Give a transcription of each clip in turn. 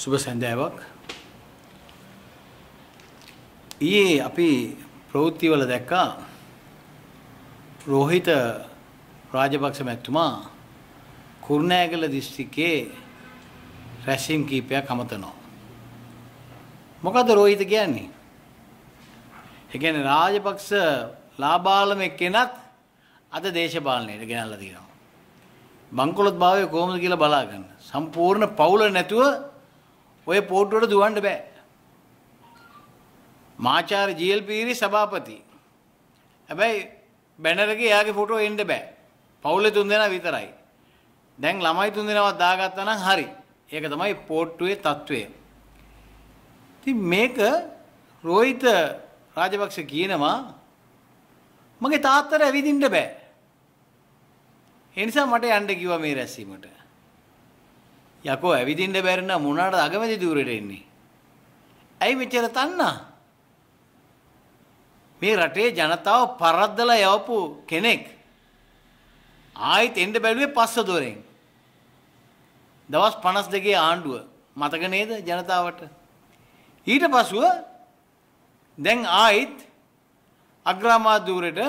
සුබ සැඳෑවක් ඊයේ අපි ප්‍රවෘත්තිවල දැක්කා රෝහිත රාජපක්ෂ මැතිතුමා කුරුණෑගල දිස්ත්‍රික්කයේ රැස්වීම් කීපයක් අමතනවා මොකද රෝහිත කියන්නේ ඒ කියන්නේ රාජපක්ෂ ලාබාලම එක්කෙනත් අද දේශපාලනයට ගෙනල්ලා තියෙනවා බංකොලොත් භාවය කොහොමද කියලා බලාගන්න සම්පූර්ණ පවුල නැතුව ඔය පෝට්ටුවට දුවන්න බෑ. මාචාර්ය ජීල් පීරි සභාපති. හැබැයි බැනර් එකේ එයාගේ ෆොටෝ එන්න බෑ. පවුලේ තුන්දෙනා විතරයි. දැන් ළමයි තුන්දෙනාවක් දාගත්තා නම් හරි. ඒක තමයි පෝට්ටුවේ తත්වය. ඉතින් මේක රෝහිත රාජපක්ෂ කියනවා මගේ තාත්තට ඇවිදින්න බෑ. ඒ නිසා මට යන්න කිව්වා මේ රැස්වීමට. යකෝ ඇවිදින්න බැරි නම් මොනාට අගමැති දුරට එන්නේ? ඇයි මෙච්චර තණ්හා? මේ රටේ ජනතාව පරද්දලා යවපු කෙනෙක් ආයිත් එන්න බැලුවේ පස්ස දොරෙන්. දවස් 52 ආණ්ඩුව මතක නේද ජනතාවට? ඊට පසුව දැන් ආයිත් අග්‍රාමාධූරයට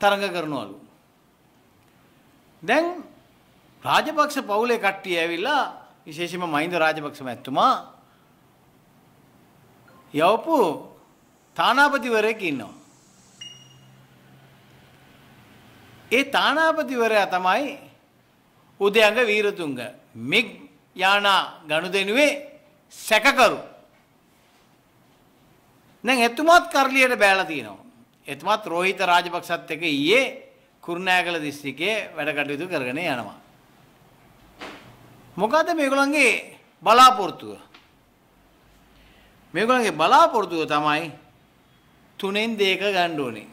තරඟ කරනවලු. දැන් රාජපක්ෂ පවුලේ කට්ටිය ඇවිල්ලා විශේෂයෙන්ම මහින්ද රාජපක්ෂ මැතිතුමා යවපු තානාපතිවරයෙක් ඉන්නවා. ඒ තානාපතිවරයා තමයි උදයන්ග වීරතුංග මිග් යානා ගනුදෙනුවේ සැකකරු. දැන් එතුමාත් කරලියට බෑලා තිනවා. එතුමාත් රෝහිත රාජපක්ෂත් එක්ක ඊයේ කුරුණෑගල දිස්ත්‍රික්කයේ වැඩ කටයුතු කරගෙන යනවා. මොකද මේගොල්ලන්ගේ බලාපොරොත්තුව මේගොල්ලන්ගේ බලාපොරොත්තුව තමයි තුනෙන් දෙක ගන්න ඕනේ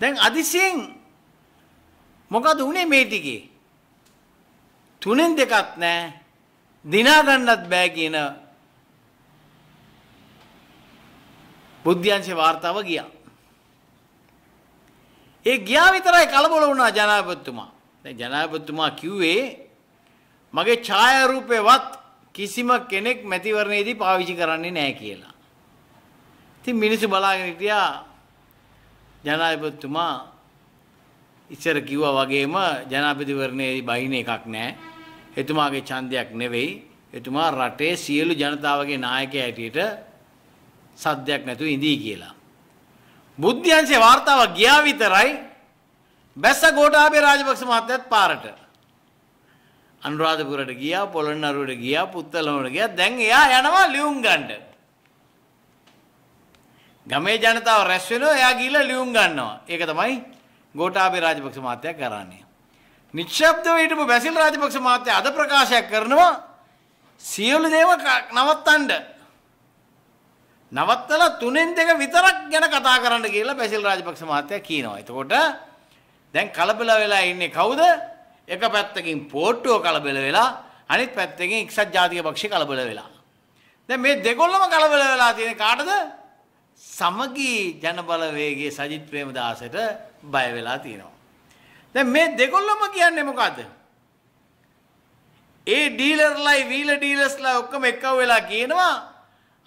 දැන් අදිසියෙන් මොකද උනේ මේ ටිකේ තුනෙන් දෙකක් නැහැ දිනා ගන්නත් බෑ කියන බුද්ධ්‍යංශේ වார்த்தාව ගියා ඒ ගියා විතරයි කලබල වුණා ජනාධිපතිතුමා දැන් ජනාධිපතිතුමා කිව්වේ මගේ ඡායාරූපේවත් කිසිම කෙනෙක් මැතිවරණයේදී පාවිච්චි කරන්නේ නැහැ කියලා. ඉතින් මිනිස්සු බලාගෙන හිටියා ජනාධිපතිතුමා ඉස්සර කිව්වා වගේම ජනාධිපතිවරණයේදී බහින එකක් නැහැ. එතුමාගේ ඡන්දයක් නෙවෙයි. එතුමා රටේ සියලු ජනතාවගේ නායකයා ඇටියට සද්දයක් නැතුව ඉඳී කියලා. බුද්ධ්‍යංශේ වார்த்தාව ගියා විතරයි බැස්ස ගෝඨාභය රාජපක්ෂ මහත්තයත් පාරට අනුරාධපුරට ගියා පොළොන්නරුවට ගියා පුත්තලමට ගියා දැන් එයා යනවා ලියුම් ගන්න. ගමේ ජනතාව රැස් වෙනවා එයා ගිහලා ලියුම් ගන්නවා. ඒක තමයි ගෝඨාභය රාජපක්ෂ මහත්තයා කරන්නේ. නිශ්ශබ්දව හිටපු බැසිල් රාජපක්ෂ මහත්තයා අද ප්‍රකාශයක් කරනවා සියලු දේම නවත්තන්න. නවත්තලා තුනෙන් දෙක විතරක් ගැන කතා කරන්න කියලා බැසිල් රාජපක්ෂ මහත්තයා කියනවා. එතකොට දැන් කලබල වෙලා ඉන්නේ කවුද? එක පැත්තකින් පෝට්ටුව කලබල වෙලා අනිත් පැත්තකින් එක්සත් ජාතික පක්ෂය කලබල වෙලා. දැන් මේ දෙකොල්ලම කලබල වෙලා තියෙන කාටද? සමගී ජනබලවේගයේ සජිත් ප්‍රේමදාසට බය වෙලා තියෙනවා. දැන් මේ දෙකොල්ලම කියන්නේ මොකද්ද? ඒ ඩීලර්ලයි වීල ඩීලර්ස්ලා ඔක්කොම එකව වෙලා කියනවා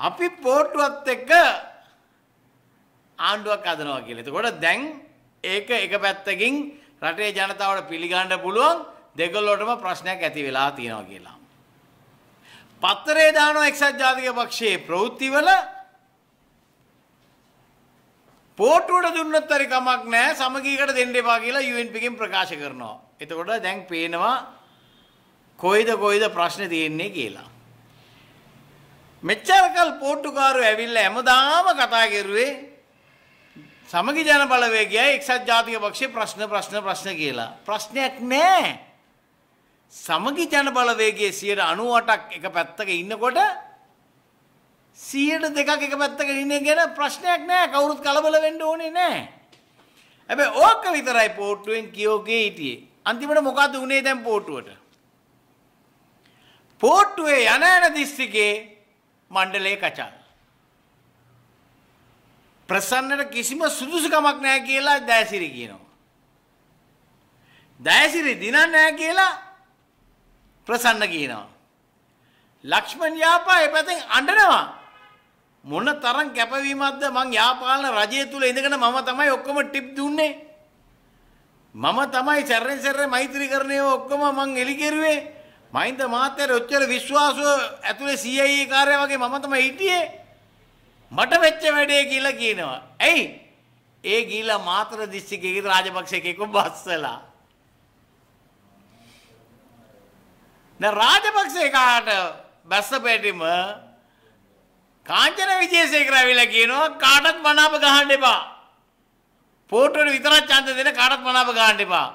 අපි පෝට්ටුවත් එක්ක ආණ්ඩුවක් හදනවා කියලා. එතකොට දැන් ඒක එක පැත්තකින් රටේ ජනතාවට පිළිගන්න පුළුවන් දෙගොල්ලොටම ප්‍රශ්නයක් ඇති වෙලා තියෙනවා කියලා. පත්තරේ දානවා එක්සත් ජාතික පක්ෂයේ ප්‍රවෘත්තිවල පෝට්ටුවට දුන්නොත් හරි කමක් නැහැ සමගීකට දෙන්න එපා කියලා UNP එකෙන් ප්‍රකාශ කරනවා. එතකොට දැන් පේනවා කොයිද කොයිද ප්‍රශ්නේ තියෙන්නේ කියලා. මෙච්චරකල් පෝට්ටුකාරයෝ ඇවිල්ලා හැමදාම කතා කරුවේ සමගි ජන බලවේගයයි එක්සත් ජාතික පක්ෂේ ප්‍රශ්න ප්‍රශ්න ප්‍රශ්න කියලා. ප්‍රශ්නයක් නැහැ. සමගි ජන බලවේගයේ 98ක් එක පැත්තක ඉන්නකොට 102ක් එක පැත්තක ඉන්නේ ගැන ප්‍රශ්නයක් නැහැ. කවුරුත් කලබල වෙන්න ඕනේ නැහැ. හැබැයි ඕක විතරයි පෝට්ටුවෙන් කියෝගේ හිටියේ. අන්තිමට මොකද්ද උනේ දැන් පෝට්ටුවට? පෝට්ටුවේ යන යන දිස්ත්‍රිකේ මණ්ඩලයේ කචල් ප්‍රසන්නට කිසිම සුදුසුකමක් නැහැ කියලා දයසිරි කියනවා. දයසිරි දිනන්නේ නැහැ කියලා ප්‍රසන්න කියනවා. ලක්ෂ්මන් යාපා ඒ පැත්තෙන් අඬනවා. මොන තරම් කැපවීමක්ද මං යාපාලන රජය තුල ඉඳගෙන මම තමයි ඔක්කොම ටිප් දුන්නේ. මම තමයි සැරෙන් සැරේ මෛත්‍රීකරණය ඔක්කොම මං එලි කෙරුවේ. මහින්ද මාත්‍යර ඔච්චර විශ්වාසය ඇතුලේ CIA e කාර්යය වගේ මම තමයි හිටියේ. මට වෙච්ච වැඩේ කියලා කියනවා. ඇයි? ඒ ගිහිලා මාතර දිස්ත්‍රික්කයේ රාජපක්ෂකෙකු බස්සලා. දැන් රාජපක්ෂේකාට බැස්සපෙටිම කාංචන විජේසේකර අවිලා කියනවා කාටත් මනාප ගහන්න එපා. පෝටෝට විතරක් ඡන්ද දෙන කාටත් මනාප ගහන්න එපා.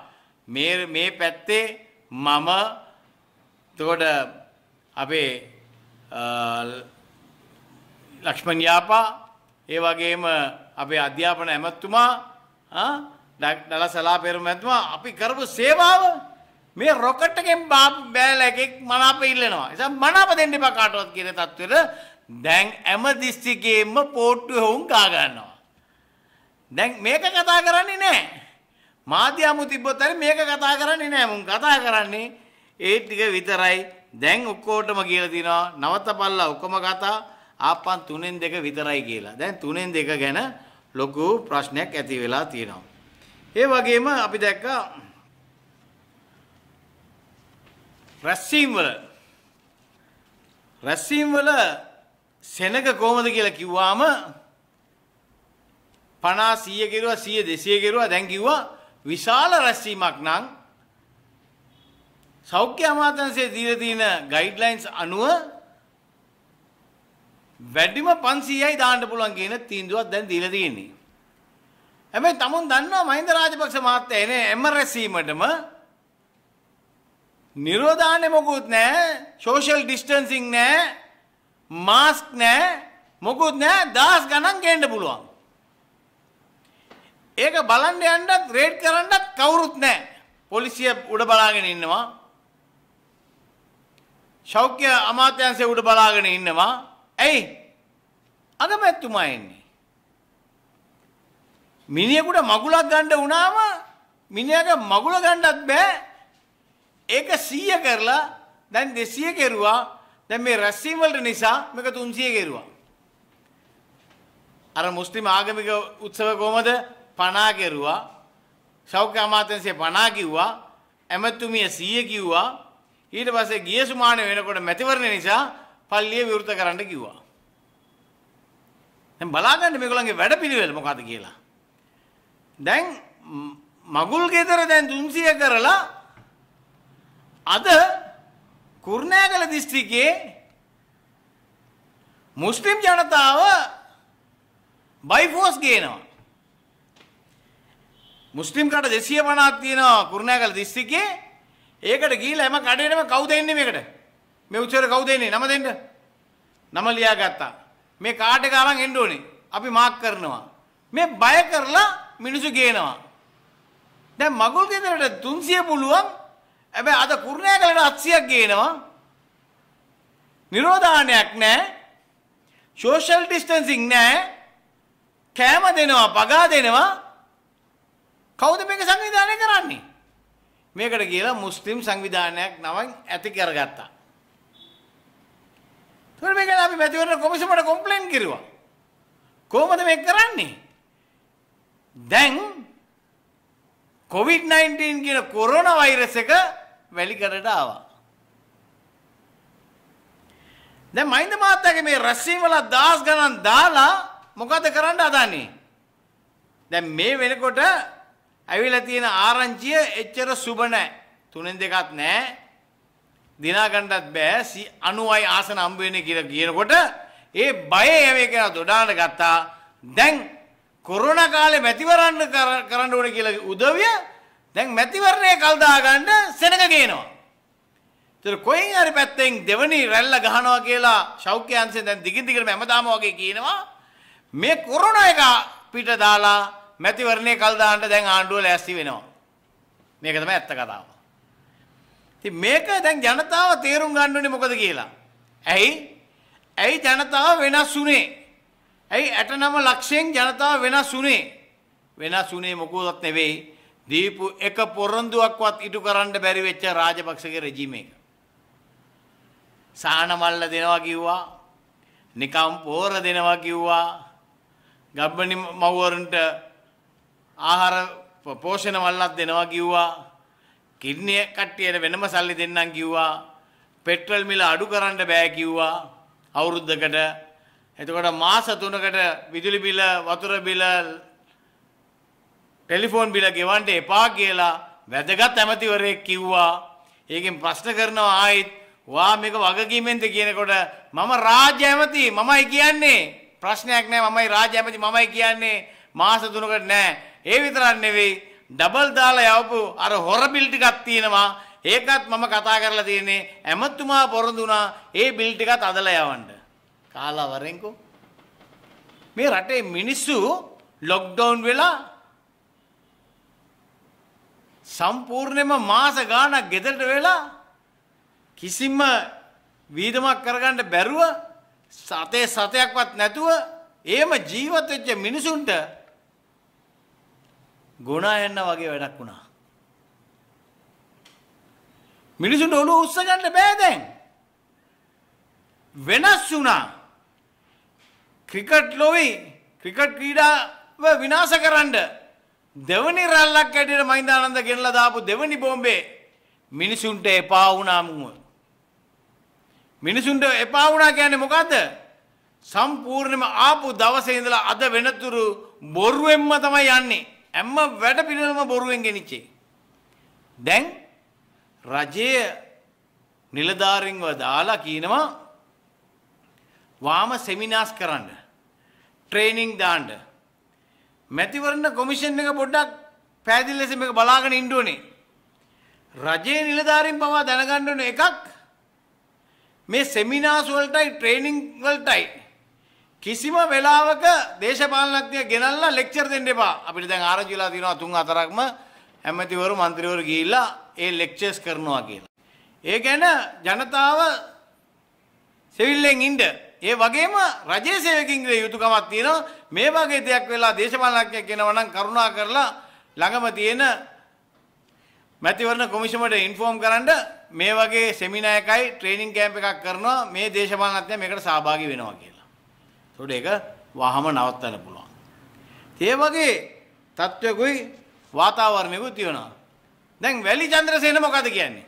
මේ මේ පැත්තේ මම එතකොට අපේ ලක්ෂ්මන් යාපා ඒ වගේම අපේ අධ්‍යාපන ඇමතුමා දලසලා පෙරම ඇතුමා අපි කරපු සේවාව මේ රොකට් එකෙන් බෑල එකෙක් මනාප ඉල්ලනවා. ඒ නිසා මනාප දෙන්න එපා කාටවත් කියන තත්වෙට දැන් හැම දිස්ත්‍රික්කයෙන්ම පෝට්ටු හොවුන් කා ගන්නවා. දැන් මේක කතා කරන්නේ නැහැ. මාධ්‍ය අමු තිබ්බොත් මේක කතා කරන්නේ නැහැ. මුන් කතා කරන්නේ ඒ ටික විතරයි. දැන් ඔක්කොටම කියලා දිනවා නවත්තපල්ලා ඔක්කොම කතා ආපන් තුනෙන් දෙක විතරයි කියලා. දැන් තුනෙන් දෙක ගැන ලොකු ප්‍රශ්නයක් ඇති වෙලා තියෙනවා. ඒ වගේම අපි දැක්කා රැස්වීම් වල රැස්වීම් වල සෙනඟ කොහොමද කියලා කිව්වාම 50 100 කෙරුවා 100 200 කෙරුවා දැන් කිව්වා විශාල රැස්වීමක් නම් සෞඛ්‍ය අමාත්‍යාංශයේ දීලා තියෙන ගයිඩ්ලයින්ස් අනුව වැඩිම 500යි දාන්න පුළුවන් කියන තීන්දුවක් දැන් දීලා තියෙන්නේ. හැබැයි තමුන් දන්නවා මහින්ද රාජපක්ෂ මහත්තයා එනේ එම්ආර්එස් වීමටම නිරෝධානේ මොකුත් නැහැ, සෝෂල් ඩිස්ටන්සින් නැහැ, මාස්ක් නැහැ, මොකුත් නැහැ, දහස් ගණන් ගේන්න පුළුවන්. ඒක බලන්න යන්නත්, රේඩ් කරන්නත් කවුරුත් නැහැ. පොලිසිය උඩ බලාගෙන ඉන්නවා. ශෞක්‍ය අමාත්‍යංශය උඩ බලාගෙන ඉන්නවා. ඇයි අගමැත්තුමා එන්නේ. මිනිහෙකුට මගුලක් ගන්න වුණාම මිනිහාගේ මගුල ගන්නත් බෑ. ඒක 100 කරලා දැන් 200 කෙරුවා. දැන් මේ රැස්වීම වලට නිසා මේක 300 කෙරුවා. අර මුස්ලිම් ආගමික උත්සව කොහමද? 50 කෙරුවා. සෞඛ්‍ය අමාත්‍යාංශය 50 කිව්වා. ඇමතුමිය 100 කිව්වා. ඊට පස්සේ ගිය සුමාන වෙනකොට මැතිවරණ නිසා පල්ලිය විවෘත කරන්න කිව්වා. දැන් බලාගන්න මේගොල්ලන්ගේ වැඩපිළිවෙල මොකද්ද කියලා. දැන් මගුල් ගෙදර දැන් 300 කරලා අද කුරුණෑගල දිස්ත්‍රික්කයේ මුස්ලිම් ජනතාව බයිෆෝස් ගේනවා. මුස්ලිම් කඩ 250ක් තියෙනවා කුරුණෑගල දිස්ත්‍රික්කයේ. ඒකට ගිහිල්ලා හැම කඩේනම කවුද එන්නේ මේකට? මේ උච්චර කවුද එන්නේ? නම දෙන්න. නම ලියාගත්තා. මේ කාඩ් එක අරන් එන්න ඕනේ. අපි මාක් කරනවා. මේ බය කරලා මිනිස්සු ගේනවා. දැන් මගුල් ගෙදරට 300 පුළුවන්. හැබැයි අද කුරුණෑගලට 800ක් ගේනවා. නිරෝධානයක් නැහැ. සෝෂල් ඩිස්ටන්සින් නැහැ. කෑම දෙනවා, පගා දෙනවා. කවුද මේක සංවිධානය කරන්නේ? මේකට කියලා මුස්ලිම් සංවිධානයක් නමක් ඇති කරගත්තා. තුර මේ ගැන අපි මැතිවරණ කොමිසමට කොම්ප්ලේන් කිරුවා. කොහොමද මේ කරන්නේ? දැන් COVID-19 කියන කොරෝනා වෛරස් එක වැලිකඩට ආවා. දැන් මහින්ද මහත්තයාගේ මේ රැස්වීම වල දහස් ගණන් දාලා මොකද කරන්න හදන්නේ? දැන් මේ වෙනකොට ඇවිල්ලා තියෙන ආරංචිය එච්චර සුබ නැහැ. තුනෙන් දෙකක් නැහැ. දිනාගණ්ඩත් බෑ සි අනුවයි ආසන අම්බුවෙන කියර කියනකොට ඒ බය ඇවේ කෙන දොඩාට ගත්තා දැන් කොරුණ කාලෙ මැතිවරන්න කරන්න ඕන කියල උදවිය දැන් මැතිවරණය කල්දාගන්න සෙනක ගේනවා. තර කොයින් හරි පැත්තෙන් දෙවනි රැල්ල ගහනවා කියලා ශෞඛ්‍යයන්සේ දැන් දිගින්දිකට ඇමදාම වගේ කියනවා මේ කොරුණ එක පිට දාලා මැතිවරණය කල්දාන්ට දැන් ආණ්ඩුව ලැස්ති වෙනවා. මේක තමයි ඇත්ත කතාව. ඉතින් මේක දැන් ජනතාව තේරුම් ගන්න ඕනේ මොකද කියලා. ඇයි? ඇයි ජනතාව වෙනස් උනේ? ඇයි 89 ලක්ෂයෙන් ජනතාව වෙනස් උනේ? වෙනස් උනේ මොකවත් නෙවෙයි. දීපු එක පොරොන්දුවක්වත් ඉටු කරන්න බැරි වෙච්ච රාජපක්ෂගේ රෙජිම එක. සානමල්ල දෙනවා කිව්වා. නිකම් පෝර දෙනවා කිව්වා. ගබ්බනි මව්වරුන්ට ආහාර පෝෂණ මල්ලක් දෙනවා කිව්වා. කිරණිය කට්ටියට වෙනම සල්ලි දෙන්නම් කිව්වා. පෙට්‍රල් මිල අඩු කරන්න බෑ කිව්වා අවුරුද්දකට. එතකොට මාස 3කට විදුලි බිල, වතුර බිල, ටෙලිෆෝන් බිල ගෙවන්න එපා කියලා වැදගත් ඇමතිවරයෙක් කිව්වා. ඒකෙන් ප්‍රශ්න කරනවා ආයිත් වා මේක වගකීමෙන්ද කියනකොට මම රාජ්‍ය ඇමති මමයි කියන්නේ. ප්‍රශ්නයක් නෑ මමයි රාජ්‍ය ඇමති මමයි කියන්නේ. මාස 3කට නෑ. ඒ විතරක් නෙවෙයි ඩබල් දාලා යවපු අර හොර බිල් ටිකක් තියෙනවා. ඒකත් මම කතා කරලා තියෙන්නේ ඇමතුමා පොරොන්දුනා ඒ බිල් ටිකත් අදලා යවන්න. කාලා වරෙන්කෝ. මේ රටේ මිනිස්සු ලොක්ඩවුන් වෙලා සම්පූර්ණයෙන්ම මාස ගාණක් ගෙදරට වෙලා කිසිම වීදමක් කරගන්න බැරුව සතේ සතයක්වත් නැතුව එහෙම ජීවත් වෙච්ච මිනිසුන්ට ගොනා යන්න වගේ වැඩක් වුණා. මිනිසුන්ට ඔළුව උස්ස ගන්න බෑ දැන්. වෙනස් වුණා. ක්‍රිකට් ලොවි ක්‍රිකට් ක්‍රීඩාව විනාශ කරන්න දෙවනි රැල්ලක් ඇටියට මහින්දානන්ද ගෙනලා දාපු දෙවනි බෝම්බේ මිනිසුන්ට එපා වුණාම මිනිසුන්ට එපා වුණා කියන්නේ මොකද්ද? සම්පූර්ණයෙන්ම ආපු දවසේ ඉඳලා අද වෙනතුරු බොරුවෙන්ම තමයි යන්නේ. ඇම්ම වැඩ පිළිවෙලම බොරුවෙන් ගෙනිච්චේ. දැන් රජය නිලධාරීන්ව දාලා කියනවා වාම සෙමිනාස් කරන්න. ට්‍රේනින් දාන්න. මැතිවරණ කොමිෂන් එක පොඩ්ඩක් පැහැදිලි ලෙස මේක බලාගෙන ඉන්න ඕනේ. රජයේ නිලධාරීන් පවා දැනගන්න ඕනේ එකක් මේ සෙමිනාස් වලටයි ට්‍රේනින් වලටයි කිසිම වෙලාවක දේශපාලනඥය ගෙනල්ලා ලෙක්චර් දෙන්න එපා. අපිට දැන් ආරංචි වෙලා තියෙනවා තුන් හතරක්ම ඇමතිවරු മന്ത്രിවරු ගිහිල්ලා ඒ ලෙක්චර්ස් කරනවා කියලා. ඒ ගැන ජනතාව සිවිල්ලෙන් ඉන්න. ඒ වගේම රජයේ සේවකින්ගේ යුතුයකමක් තියෙනවා. මේ වගේ දෙයක් වෙලා දේශපාලනඥයෙක් වෙනවා නම් කරුණා කරලා ළඟම තියෙන මැතිවරණ කොමිෂමට ඉන්ෆෝම් කරන්න මේ වගේ සෙමිනා එකයි ට්‍රේනින් කැම්ප් එකක් කරනවා මේ දේශපාලනඥයා මේකට සහභාගී වෙනවා කියලා. ඒකට ඒක වහම නවත්තන්න පුළුවන්. ඒ වගේ තත්වයකුයි වාතාවරණයකුයි තියෙනවා. දැන් වැලි චන්ද්‍රසේන මොකද කියන්නේ?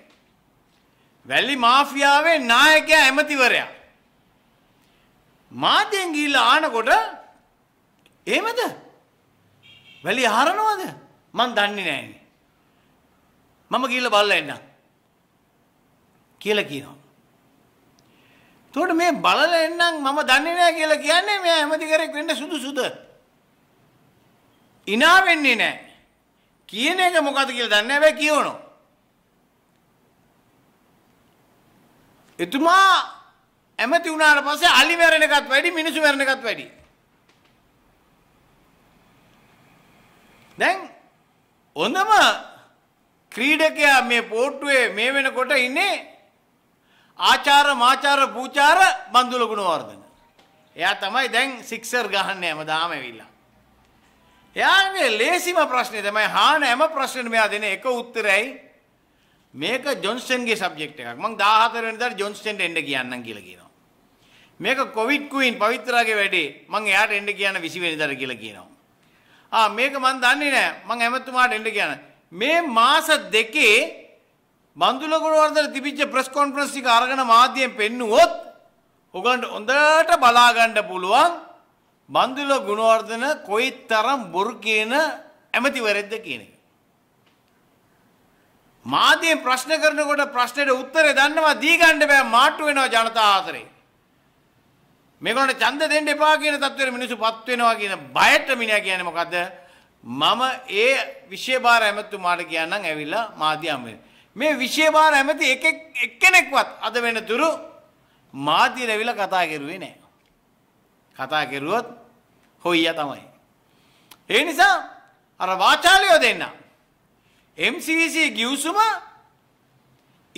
වැලි මාෆියාවේ නායකයා ඇමතිවරයා. මාධ්‍යෙන් ගිහිල්ලා ආනකොට එහෙමද? වැලි හරනවද? මන් දන්නේ නැහැ. මම ගිහිල්ලා බලලා එන්නම්. කියලා කියනවා. එතකොට මේ බලල එන්නම් මම දන්නේ නැහැ කියලා කියන්නේ මෙයා ඇමතිකරෙක් වෙන්න සුදුසුද? ඉනා වෙන්නේ නැහැ. කියන එක මොකද්ද කියලා දන්නේ නැහැ කියවනෝ. එතුමා ඇමති වුණාට පස්සේ අලි මැරෙන එකත් වැඩි මිනිස්සු මැරෙන එකත් වැඩි. දැන් හොඳම ක්‍රීඩකයා මේ පෝට්ටුවේ මේ වෙනකොට ඉන්නේ ආචාර මාචාර පූචාර බන්දුල ගුණවර්ධන. එයා තමයි දැන් සික්සර් ගහන්නේ හැමදාම ඇවිල්ලා. එයාගේ ලේසිම ප්‍රශ්නේ තමයි හාන හැම ප්‍රශ්නෙම මෙයා දෙන එක උත්තරයයි. මේක ජොන්ස්ටන්ගේ සබ්ජෙක්ට් එකක්. මම 14 වෙනිදාට ජොන්ස්ටන්ට එන්න කියන්නම් කියලා කියනවා. මේක කොවිඩ් ක්වීන් පවිත්‍රාගේ වැඩේ. මම එයාට එන්න කියන 20 වෙනිදාට කියලා කියනවා. ආ මේක මම දන්නේ නැහැ. මම හැමතුමාට එන්න කියන. මේ මාස දෙකේ මන්දුල ගුණවර්ධන තිබිච්ච ප්‍රෙස් කොන්ෆරන්ස් එක අරගෙන මාධ්‍යයෙන් පෙන්නුවොත් ඔයගලන්ට හොඳට බලා ගන්න පුළුවන් මන්දුල ගුණවර්ධන කොයිතරම් බොරු කියන ඇමතිවරෙක්ද කියන එක. මාධ්‍යයෙන් ප්‍රශ්න කරනකොට ප්‍රශ්නෙට උත්තරේ දන්නවා දී ගන්න බෑ මාට්ටු වෙනවා ජනතා ආතරේ. මේගොල්ලන්ට ඡන්ද දෙන්න එපා කියන තත්ත්වෙට මිනිස්සුපත් වෙනවා කියන බයට මිනිහා කියන්නේ මොකද්ද? මම ඒ විශේෂ බාර ඇමතුමාට කියන්නම් ඇවිල්ලා මාධ්‍යම් වෙන්නේ. මේ විෂය භාර ඇමති එකෙක් එක්කෙනෙක්වත් අද වෙන තුරු මාධ්‍ය රැවිලා කතා කෙරුවේ නෑ. කතා කෙරුවොත් හොයිය තමයි. ඒ නිසා අර වාචාලියෝ දෙන්න. MCC ගිවිසුම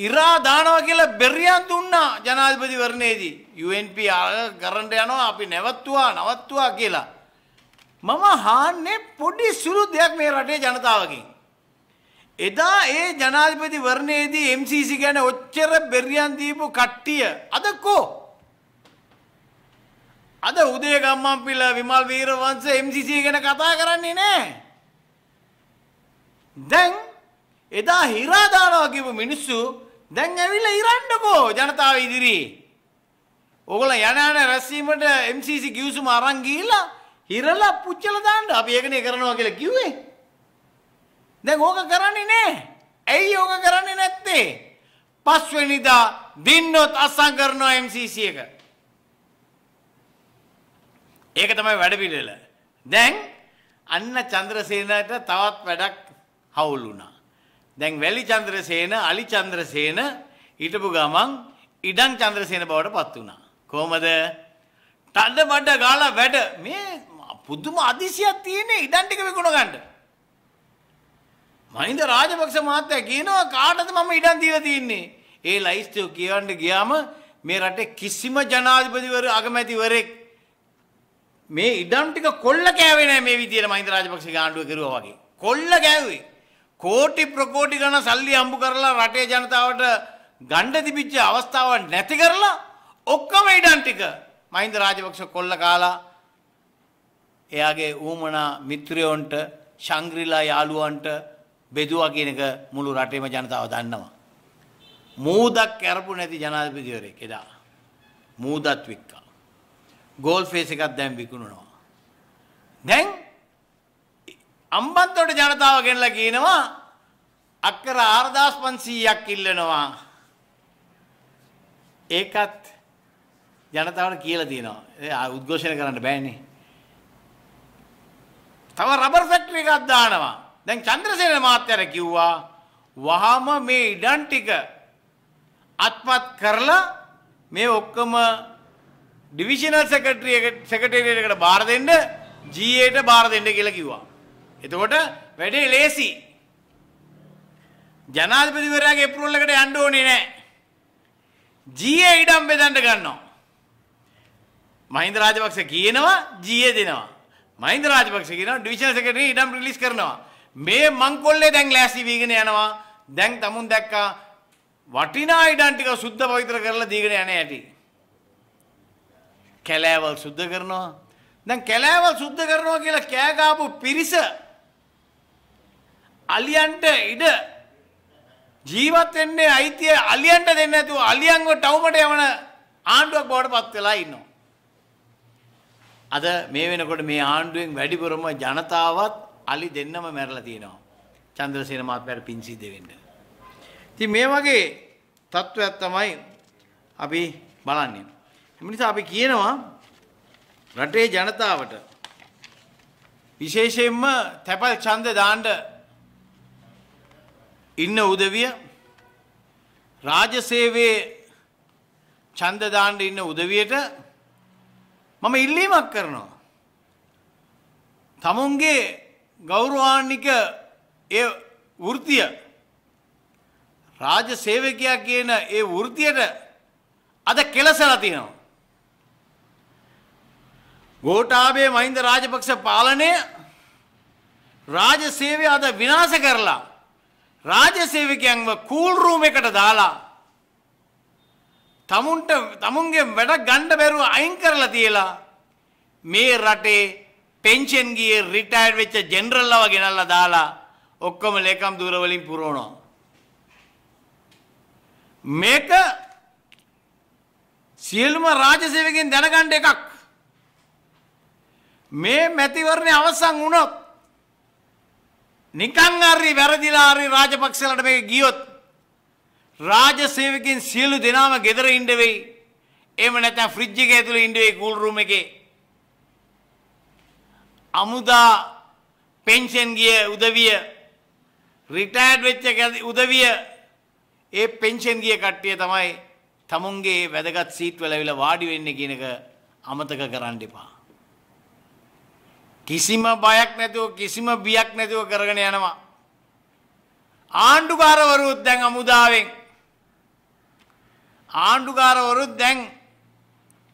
ඉරා දානවා කියලා බෙරියන් දුන්නා ජනාධිපතිවරණයේදී. UNP කරන්න යනවා අපි නැවත්තුවා නවත්තුවා කියලා. මම හාන්නේ පොඩි සුළු දෙයක් මේ රටේ ජනතාවගෙන්. එදා ඒ ජනාධිපති වර්ණයේදී MCC ගැන ඔච්චර බෙරියන් දීපු කට්ටිය අද කෝ අද උදේ ගම්මන් පිල විමල් වීරවංශ MCC ගැන කතා කරන්නේ නැහැ. දැන් එදා හිරා දානවා කියපු මිනිස්සු දැන් ඇවිල්ලා ඉරන්නකෝ ජනතාව ඉදිරියේ. ඕගොල්ලෝ යන යන රැස්වීමට MCC ගිවිසුම අරන් ගිහිල්ලා හිරලා පුච්චලා දාන්න. අපි ඒකනේ කරනවා කියලා කිව්වේ. දැන් ඕක කරන්නේ නැහැ. ඇයි ඕක කරන්නේ නැත්තේ? පස්වෙනිදා දින්නොත් අස්සම් කරනවා MCC එක. ඒක තමයි වැඩ පිළිවෙල. දැන් අන්න චන්ද්‍රසේනට තවත් වැඩක් හවුල් වුණා. දැන් වැලි චන්ද්‍රසේන, අලි චන්ද්‍රසේන හිටපු ගමන් ඉඩම් චන්ද්‍රසේන බවට පත් වුණා. කොහමද? තඩ බඩ ගාලා වැඩ මේ පුදුම අදිසියක් තියෙන ඉඩම් ටික විකුණ ගන්න. මහින්ද රාජපක්ෂ මහත්තයා කියනවා කාටද මම ඉඩම් දීලා තින්නේ? ඒ ලයිස්තුව කියවන්න ගියාම මේ රටේ කිසිම ජනාධිපතිවරු අගමැතිවරෙක් මේ ඉඩම් ටික කොල්ල කෑවේ නැහැ මේ විදියට මහින්ද රාජපක්ෂ ගාණ්ඩුව කෙරුවා වගේ. කොල්ල කෑවේ. කෝටි ප්‍රකෝටි ගණන් සල්ලි හම්බ කරලා රටේ ජනතාවට ගණ්ඩ තිබිච්ච අවස්ථාවක් නැති කරලා ඔක්කොම ඉඩම් ටික මහින්ද රාජපක්ෂ කොල්ල කාලා එයාගේ ඌමනා මිත්‍රයොන්ට ශංග්‍රීලා යාළුවන්ට බෙදුවා කියන එක මුළු රටේම ජනතාව දන්නවා. මූදක් කරපු නැති ජනාධිපතිවරයෙක් එදා. මූදත් වික්කා. ගෝල් ෆේස් එකක් දැන් විකුණනවා. දැන් අම්බන්තොට ජනතාව ගෙනලා කියනවා අක්කර 4500ක් ඉල්ලනවා. ඒකත් ජනතාවට කියලා තියෙනවා. ඒ උද්ඝෝෂණය කරන්න බෑනේ. තව රබර් ෆැක්ටරි එකක් දානවා. දැන් චන්ද්‍රසේන මහත්තයාට කිව්වා වහම මේ ඉඩම් ටික අත්පත් කරලා මේ ඔක්කොම ඩිවිෂනල් සෙක්‍රටරි සෙක්‍රටේරියටකට බාර දෙන්න GA ට බාර දෙන්න කියලා කිව්වා. එතකොට වැඩේ ලේසි. ජනාධිපතිවරයාගේ අප්‍රූවල් එකට යන්න ඕනේ නැහැ. GA ඉඩම් බෙදන්න ගන්නවා. මහින්ද රාජපක්ෂ කියනවා GA දෙනවා. මහින්ද රාජපක්ෂ කියනවා ඩිවිෂනල් සෙක්‍රටරි ඉඩම් රිලීස් කරනවා. මේ මංකොල්ලේ දැන් ලෑස්ති වීගෙන යනවා දැන් තමුන් දැක්කා වටිනා ඉඩම් ටික සුද්ධ පවිත්‍ර කරලා දීගෙන යන ඇති. කැලෑවල් සුද්ධ කරනවා. දැන් කැලෑවල් සුද්ධ කරනවා කියලා කෑ ගාපු පිරිස අලියන්ට ඉඩ ජීවත් වෙන්නේ අයිතිය අලියන්ට දෙන්න නැතුව අලියන්ව ටවුමට යවන ආණ්ඩුවක් බවට පත් වෙලා ඉන්නවා. අද මේ වෙනකොට මේ ආණ්ඩුවෙන් වැඩිපුරම ජනතාවත් අලි දෙන්නම මැරලා තියෙනවා. චන්ද්‍රසේන මහත්මයාට පින් සිද්ධ වෙන්න. ඉතින් මේ වගේ තත්වයක් තමයි අපි බලන්නේ. එම නිසා අපි කියනවා රටේ ජනතාවට විශේෂයෙන්ම තැපල් ඡන්ද දාන්න ඉන්න උදවිය රාජ්‍ය සේවයේ ඡන්ද දාන්න ඉන්න උදවියට මම ඉල්ලීමක් කරනවා. තමුන්ගේ ගෞරවාන්නික ඒ වෘතිය රාජ සේවකයා කියන ඒ වෘතියට අද කෙලසලා තියෙනවා. ගෝඨාභය මහින්ද රාජපක්ෂ පාලනය රාජ සේවය අද විනාශ කරලා රාජ සේවකයන්ව කූල් රූම් එකට දාලා තමුන්ට තමුන්ගේ වැඩක් ගන්න බැරුව අයින් කරලා තියලා මේ රටේ පෙන්ෂන් ගිය රිටයර් වෙච්ච ජෙනරල්ලව ගෙනල්ලා දාලා ඔක්කොම ලේකම් දූරවලින් පුරවනවා. මේක සියලුම රාජසේවකෙන් දැනගන්න එකක්. මේ මැතිවරණය අවසන් වුණොත් නිකන් හරි වැරදිලා හරි රාජපක්ෂලට මේක ගියොත් රාජසේවකෙන් සියලු දෙනාම ගෙදර ඉන්න වෙයි. එහෙම නැත්නම් ෆ්‍රිජ් එක ඇතුලේ ඉන්න වෙයි කූල් රූම් එකේ. අමුදා පෙන්ෂන් ගිය උදවිය රිටයඩ් වෙච්ච උදවිය ඒ පෙන්ෂන් ගිය කට්ටිය තමයි තමුන්ගේ වැදගත් සීට් වල ඇවිල්ලා වාඩි වෙන්නේ කියන එක අමතක කරන්න එපා. කිසිම බයක් නැතුව කිසිම බියක් නැතුව කරගෙන යනවා. ආණ්ඩුකාරවරුත් දැන් අමුදාවෙන් ආණ්ඩුකාරවරුත් දැන්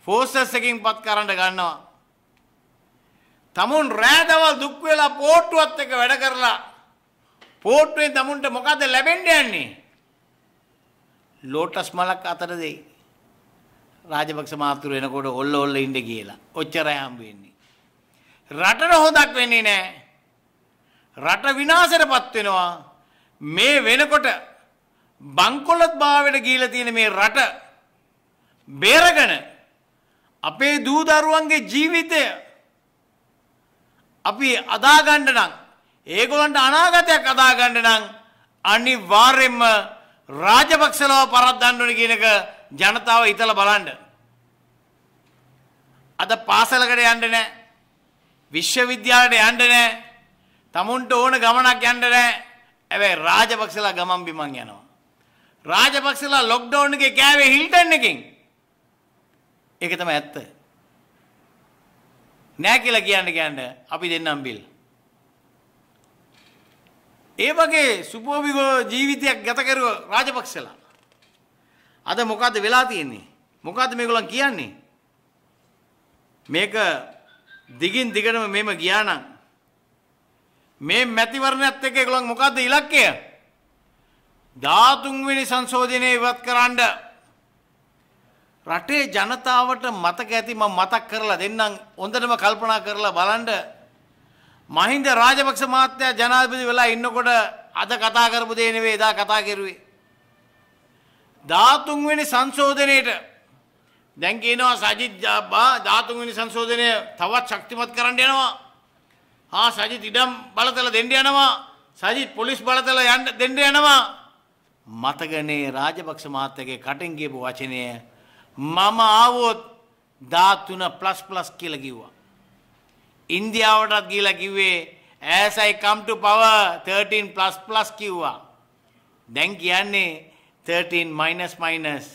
ෆෝසස් එකකින් පත් කරන්න ගන්නවා. තමුන් රෑදවල් දුක් වෙලා පෝට්ටුවත් එක වැඩ කරලා පෝට්ටුවෙන් තමුන්ට මොකද ලැබෙන්න යන්නේ? ලෝටස් මලක් අතර දෙයි. රාජපක්ෂ මාතුරු එනකොට ඔල්ල ඔල්ල ඉන්න කියලා. ඔච්චරයි හම්බ වෙන්නේ. රටට හොදක් වෙන්නේ නැහැ. රට විනාශයටපත් වෙනවා. මේ වෙනකොට බංකොලොත් භාවයට ගිහිලා තියෙන මේ රට බේරගෙන අපේ දූ දරුවන්ගේ ජීවිතය අපි අදාගන්න නම් ඒගොල්ලන්ට අනාගතයක් අදාගන්න නම් අනිවාර්යෙන්ම රාජපක්ෂලව පරද්දන්න ඕනේ කියන එක ජනතාව හිතලා බලන්න. අද පාසලකට යන්න නැහැ. විශ්වවිද්‍යාලයට යන්න නැහැ. තමුන්ට ඕන ගමනක් යන්න නැහැ. හැබැයි රාජපක්ෂලා ගමන් බිමන් යනවා. රාජපක්ෂලා ලොක්ඩවුන් එකේ කෑවේ හිල්ටන් එකෙන්. ඒක තමයි ඇත්ත. නෑ කියලා කියන්න කියන්න අපි දෙන්නම් බිල්. ඒ වගේ සුපෝභිගෝ ජීවිතයක් ගත කරුව රාජපක්ෂලා. අද මොකද්ද වෙලා තියෙන්නේ? මොකද්ද මේගොල්ලන් කියන්නේ? මේක දිගින් දිගටම මෙහෙම ගියා නම් මේ මැතිවරණයත් එක්ක ඒගොල්ලන් මොකද්ද ඉලක්කය? 13 වෙනි සංශෝධනය ඉවත් කරන්න රටේ ජනතාවට මතක ඇති මම මතක් කරලා දෙන්නම් හොඳටම කල්පනා කරලා බලන්න මහින්ද රාජපක්ෂ මහත්තයා ජනාධිපති වෙලා ඉන්නකොට අද කතා කරපු දේ නෙවෙයි එදා කතා කරුවේ 13 වෙනි සංශෝධනයේට දැන් කියනවා සජිත් ජාබා 13 වෙනි සංශෝධනය තවත් ශක්තිමත් කරන්න යනවා ආ සජිත් ඉඩම් බලතල දෙන්න යනවා සජිත් පොලිස් බලතල යන්න දෙන්න යනවා මතකනේ රාජපක්ෂ මහත්තයාගේ කටින් කියපු වචනය මම ආවොත් ධාතුන ප්ලස් ප්ලස් කියලා කිව්වා. ඉන්දියාවටත් ගිහිලා කිව්වේ as I come to power 13 plus plus කිව්වා. දැන් කියන්නේ 13 minus minus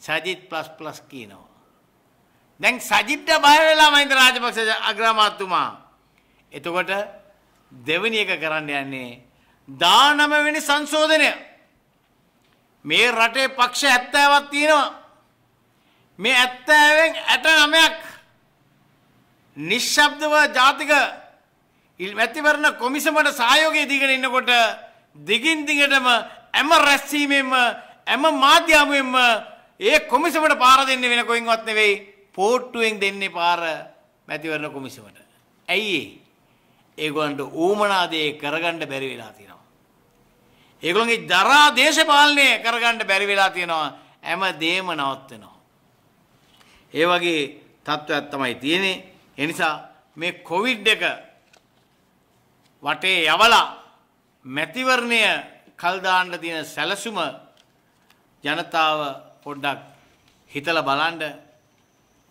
Sajith plus plus කියනවා. දැන් සජිත්ට බය වෙලා මහින්ද රාජපක්ෂ අග්‍රාමාත්‍යතුමා. එතකොට දෙවෙනි එක කරන්න යන්නේ 19 වෙනි සංශෝධනය. මේ රටේ පක්ෂ 70ක් තියෙනවා. මේ 70න් 69ක් නිශ්ශබ්දව ජාතික මැතිවරණ කොමිසමට සහයෝගය දීගෙන ඉන්නකොට දිගින් දිගටම හැම රැස්වීමෙන්ම හැම මාධ්‍ය හමුවෙන්ම ඒ කොමිසමට පාර දෙන්නේ වෙන කොයින්වත් නෙවෙයි පෝට්ටුවෙන් දෙන්නේ පාර මැතිවරණ කොමිසමට. ඇයි ඒගොල්ලන්ට ඌමනා දේ කරගන්න බැරි වෙලා තියෙනවා. ඒගොල්ලන්ගේ ජරා දේශපාලනය කරගන්න බැරි වෙලා තියෙනවා. හැම දෙම නවත්වනවා. ඒ වගේ තත්ත්වයක් තමයි තියෙන්නේ. ඒ නිසා මේ කොවිඩ් එක වටේ යවලා මැතිවරණය කල් දාන්න තියෙන සැලසුම ජනතාව පොඩ්ඩක් හිතලා බලන්න.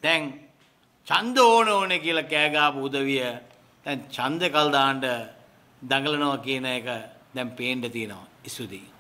දැන් ඡන්ද ඕන ඕනේ කියලා කෑ ගහපු උදවිය දැන් ඡන්ද කල් දාන්න දඟලනවා කියන එක දැන් පේන්න තියෙනවා. ස්තුතියි.